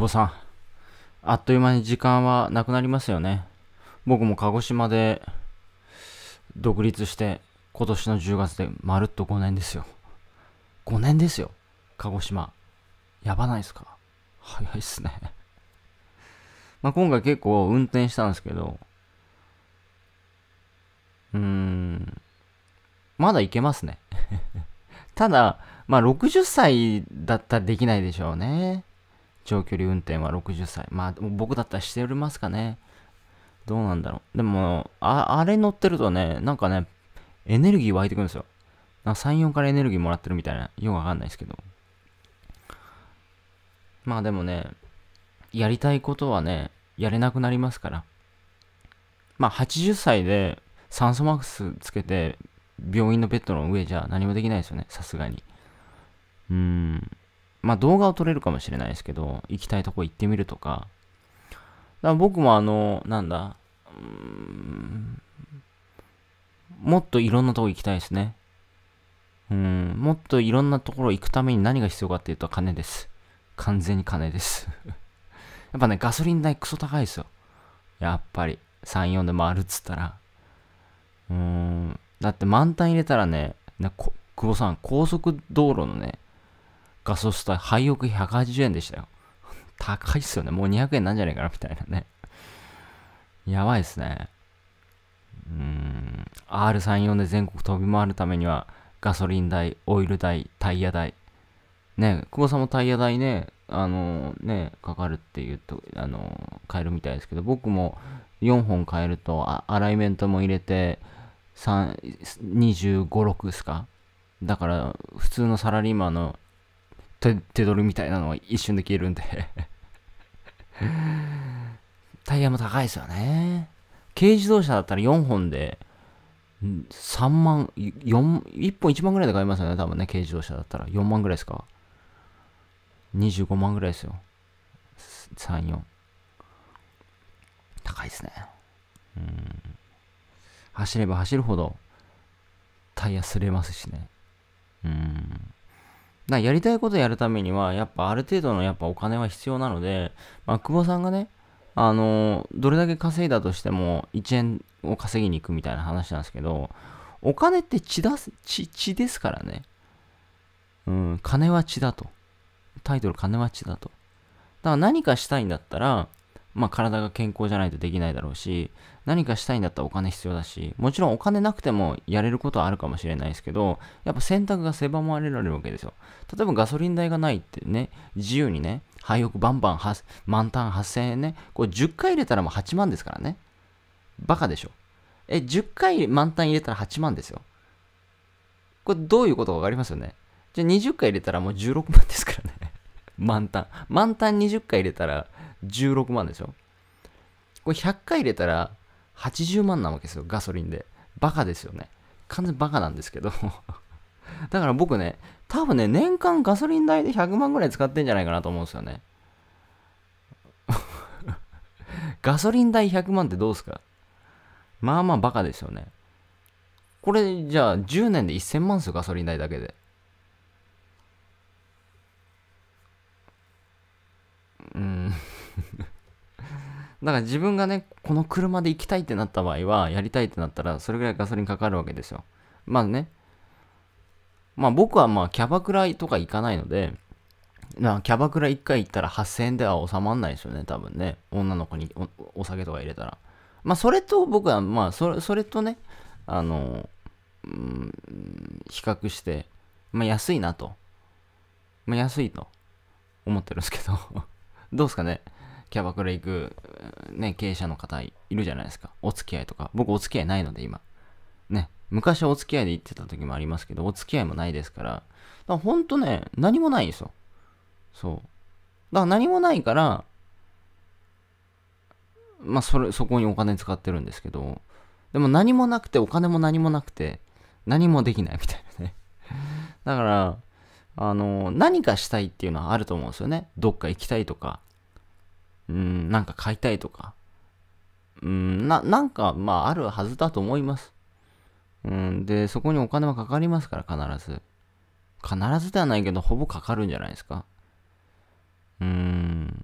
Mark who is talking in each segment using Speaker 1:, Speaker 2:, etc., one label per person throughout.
Speaker 1: 保さん、あっという間に時間はなくなりますよね。僕も鹿児島で独立して、今年の10月でまるっと5年ですよ。5年ですよ。鹿児島。やばないですか早いっすね まあ今回結構運転したんですけど、うーん、まだいけますね ただ、まあ60歳だったらできないでしょうね。長距離運転は60歳。まあ、僕だったらしておりますかね。どうなんだろう。でも、ああれ乗ってるとね、なんかね、エネルギー湧いてくるんですよ。なんか3、4からエネルギーもらってるみたいな、よくわかんないですけど。まあでもね、やりたいことはね、やれなくなりますから。まあ80歳で酸素マックスつけて、病院のベッドの上じゃ何もできないですよね、さすがに。うーん。まあ動画を撮れるかもしれないですけど、行きたいとこ行ってみるとか、だ僕もあの、なんだ、うん、もっといろんなとこ行きたいですね。うん、もっといろんなところ行くために何が必要かっていうと金です。完全に金です やっぱね、ガソリン代クソ高いですよ。やっぱり、3、4で回るっつったら。うーん、だって満タン入れたらね、久保さん、高速道路のね、ガソスタ廃屋180円でしたよ。高いっすよね。もう200円なんじゃねえかなみたいなね。やばいっすね。うーん。R34 で全国飛び回るためには、ガソリン代、オイル代、タイヤ代。ね、久保さんもタイヤ代ね、あのー、ね、かかるっていうと、あのー、買えるみたいですけど、僕も4本買えると、アライメントも入れて、25、6ですかだから、普通のサラリーマンの手手取るみたいなのは一瞬で消えるんでタイヤも高いですよね。軽自動車だったら4本で、3万、4、1本1万ぐらいで買えますよね、多分ね、軽自動車だったら。4万ぐらいですか。25万ぐらいですよ。3、4。高いですね。うん。走れば走るほど、タイヤすれますしね。うん。なやりたいことやるためには、やっぱある程度のやっぱお金は必要なので、まあ、久保さんがね、あのどれだけ稼いだとしても1円を稼ぎに行くみたいな話なんですけど、お金って血だす、血、血ですからね。うん、金は血だと。タイトル金は血だと。だから何かしたいんだったら、まあ、体が健康じゃないとできないだろうし、何かしたいんだったらお金必要だし、もちろんお金なくてもやれることはあるかもしれないですけど、やっぱ選択が狭まれられるわけですよ。例えばガソリン代がないってね、自由にね、廃屋バンバン満タン8000円ね、これ10回入れたらもう8万ですからね。バカでしょ。え、10回満タン入れたら8万ですよ。これどういうことかわかりますよね。じゃあ20回入れたらもう16万ですからね。満タン。満タン20回入れたら、16万でしょこれ100回入れたら80万なわけですよ、ガソリンで。バカですよね。完全バカなんですけど だから僕ね、多分ね、年間ガソリン代で100万ぐらい使ってんじゃないかなと思うんですよね。ガソリン代100万ってどうすかまあまあバカですよね。これ、じゃあ10年で1000万ですよ、ガソリン代だけで。だから自分がね、この車で行きたいってなった場合は、やりたいってなったら、それぐらいガソリンかかるわけですよ。まあね、まあ僕はまあキャバクラとか行かないので、まキャバクラ1回行ったら8000円では収まらないですよね、多分ね。女の子にお酒とか入れたら。まあそれと僕は、まあそれそれとね、あの、うん、比較して、まあ安いなと。まあ安いと思ってるんですけど どうですかね。キャバクラ行く、ね、経営者の方いるじゃないですか。お付き合いとか。僕お付き合いないので今。ね。昔はお付き合いで行ってた時もありますけど、お付き合いもないですから。だからほんとね、何もないんですよ。そう。だから何もないから、まあ、それ、そこにお金使ってるんですけど、でも何もなくて、お金も何もなくて、何もできないみたいなね。だから、あの、何かしたいっていうのはあると思うんですよね。どっか行きたいとか、うん、なんか買いたいとか、うん、な、なんか、まあ、あるはずだと思います。うん、で、そこにお金はかかりますから、必ず。必ずではないけど、ほぼかかるんじゃないですか。うーん。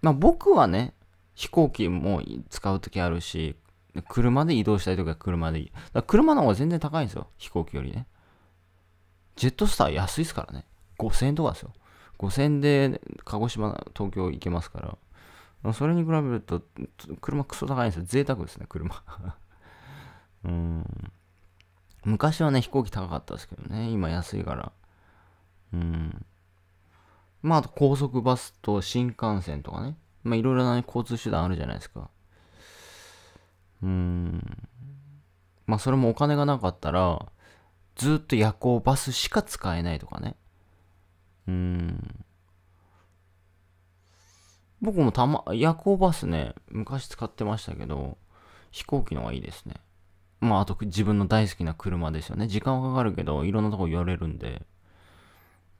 Speaker 1: まあ、僕はね、飛行機も使うときあるし、車で移動したいときは車でいい。だ車の方が全然高いんですよ、飛行機よりね。ジェットスター安いですからね。5000円とかですよ。5000で鹿児島、東京行けますから、それに比べると、車クソ高いんですよ。贅沢ですね、車 うん。昔はね、飛行機高かったですけどね、今安いから。うん。まあ、あと高速バスと新幹線とかね。まあ、いろいろな交通手段あるじゃないですか。うん。まあ、それもお金がなかったら、ずっと夜行バスしか使えないとかね。うん。僕もたま、夜行バスね、昔使ってましたけど、飛行機の方がいいですね。まあ、あと自分の大好きな車ですよね。時間はかかるけど、いろんなとこ寄れるんで。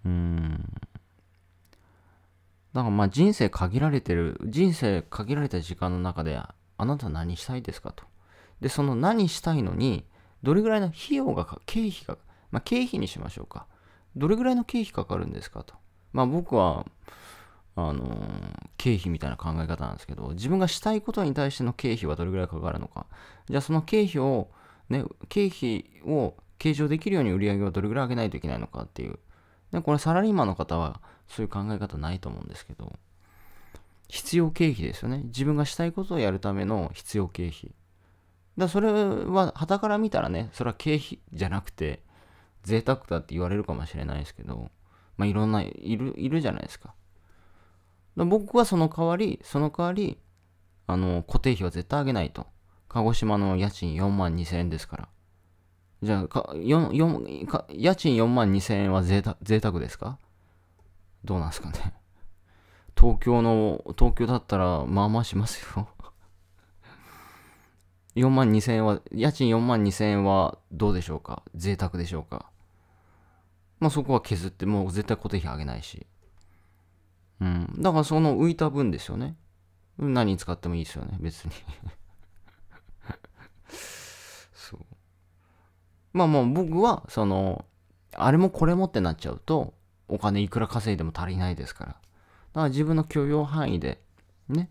Speaker 1: うん。だからまあ人生限られてる、人生限られた時間の中で、あなた何したいですかと。で、その何したいのに、どれぐらいの費用が、経費が、まあ経費にしましょうか。どれぐらいの経費かかるんですかと。まあ僕は、あのー、経費みたいな考え方なんですけど、自分がしたいことに対しての経費はどれぐらいかかるのか。じゃあその経費を、ね、経費を計上できるように売り上げをどれぐらい上げないといけないのかっていう。でこれサラリーマンの方はそういう考え方ないと思うんですけど、必要経費ですよね。自分がしたいことをやるための必要経費。だそれは、たから見たらね、それは経費じゃなくて、贅沢だって言われるかもしれないですけど、まあ、いろんな、いる、いるじゃないですか。か僕はその代わり、その代わり、あの、固定費は絶対上げないと。鹿児島の家賃4万2000円ですから。じゃあ、か、よ、よ、家賃4万2000円は贅沢、贅沢ですかどうなんすかね。東京の、東京だったら、まあまあしますよ。4万2000円は、家賃4万2000円はどうでしょうか贅沢でしょうかまあ、そこは削ってもう絶対固定費上げないし、うん、だからその浮いた分ですよね何に使ってもいいですよね別に そうまあもう僕はそのあれもこれもってなっちゃうとお金いくら稼いでも足りないですからだから自分の許容範囲でね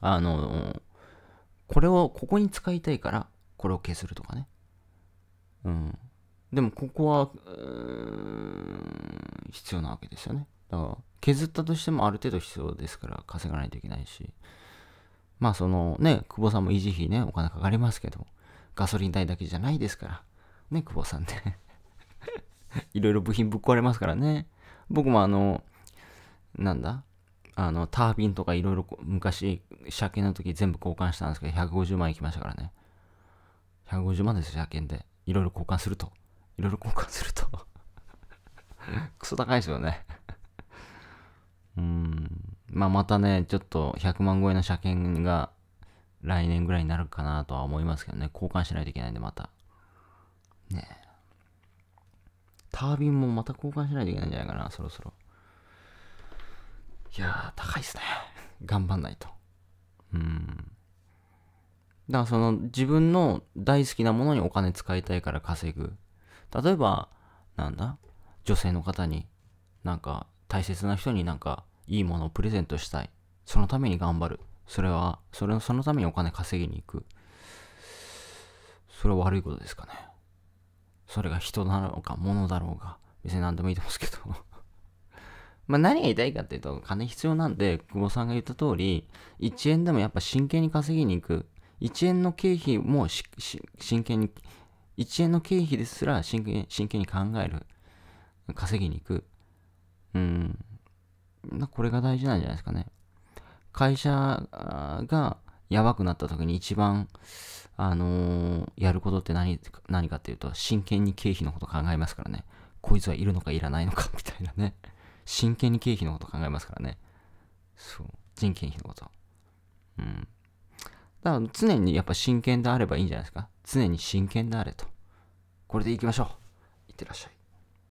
Speaker 1: あのこれをここに使いたいからこれを削るとかねうんでもここは、必要なわけですよね。だから、削ったとしてもある程度必要ですから稼がないといけないし、まあそのね、久保さんも維持費ね、お金かかりますけど、ガソリン代だけじゃないですから、ね、久保さんね いろいろ部品ぶっ壊れますからね。僕もあの、なんだあの、タービンとかいろいろ昔、車検の時全部交換したんですけど、150万いきましたからね。150万ですよ、車検で。いろいろ交換すると。いろいろ交換すると クソ高いですよねうん。まあ、またね、ちょっと100万超えの車検が来年ぐらいになるかなとは思いますけどね、交換しないといけないんで、また。ねタービンもまた交換しないといけないんじゃないかな、そろそろ。いやー、高いっすね。頑張んないと。うん。だからその自分の大好きなものにお金使いたいから稼ぐ例えば、なんだ、女性の方に、なんか、大切な人になんか、いいものをプレゼントしたい。そのために頑張る。それは、それそのためにお金稼ぎに行く。それは悪いことですかね。それが人なのか、物だろうが、別に何でもいいと思うんですけど まあ何が言いたいかっていうと、金必要なんで、久保さんが言った通り、1円でもやっぱ真剣に稼ぎに行く。1円の経費も真剣に1円の経費ですら真剣真剣に考える。稼ぎに行く。うん。これが大事なんじゃないですかね。会社がやばくなった時に一番、あのー、やることって何何かっていうと、真剣に経費のこと考えますからね。こいつはいるのかいらないのか みたいなね。真剣に経費のこと考えますからね。そう。人件費のこと。うん。だから常にやっぱ真剣であればいいんじゃないですか。常に真剣であれと。これでいきましょう。いってらっしゃい。